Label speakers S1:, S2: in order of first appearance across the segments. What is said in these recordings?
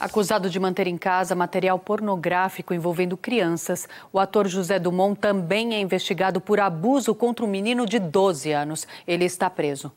S1: Acusado de manter em casa material pornográfico envolvendo crianças, o ator José Dumont também é investigado por abuso contra um menino de 12 anos. Ele está preso.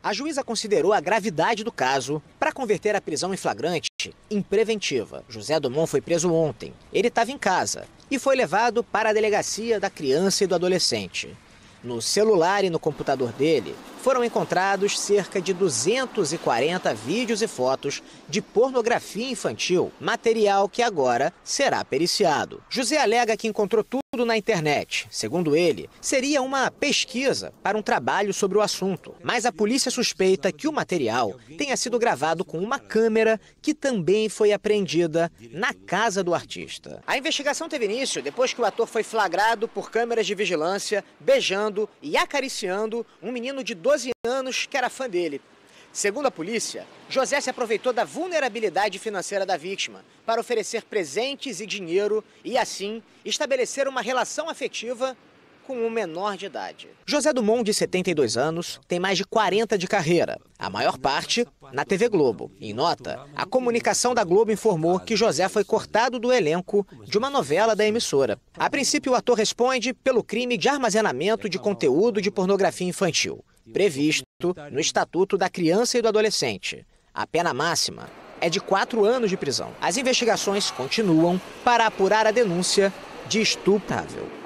S2: A juíza considerou a gravidade do caso para converter a prisão em flagrante em preventiva. José Dumont foi preso ontem. Ele estava em casa e foi levado para a delegacia da criança e do adolescente. No celular e no computador dele foram encontrados cerca de 240 vídeos e fotos de pornografia infantil, material que agora será periciado. José alega que encontrou tudo. Estudo na internet, segundo ele, seria uma pesquisa para um trabalho sobre o assunto. Mas a polícia suspeita que o material tenha sido gravado com uma câmera que também foi apreendida na casa do artista. A investigação teve início depois que o ator foi flagrado por câmeras de vigilância beijando e acariciando um menino de 12 anos que era fã dele. Segundo a polícia, José se aproveitou da vulnerabilidade financeira da vítima para oferecer presentes e dinheiro e, assim, estabelecer uma relação afetiva com um menor de idade. José Dumont, de 72 anos, tem mais de 40 de carreira, a maior parte na TV Globo. Em nota, a comunicação da Globo informou que José foi cortado do elenco de uma novela da emissora. A princípio, o ator responde pelo crime de armazenamento de conteúdo de pornografia infantil, previsto no Estatuto da Criança e do Adolescente. A pena máxima é de quatro anos de prisão. As investigações continuam para apurar a denúncia de estuprável.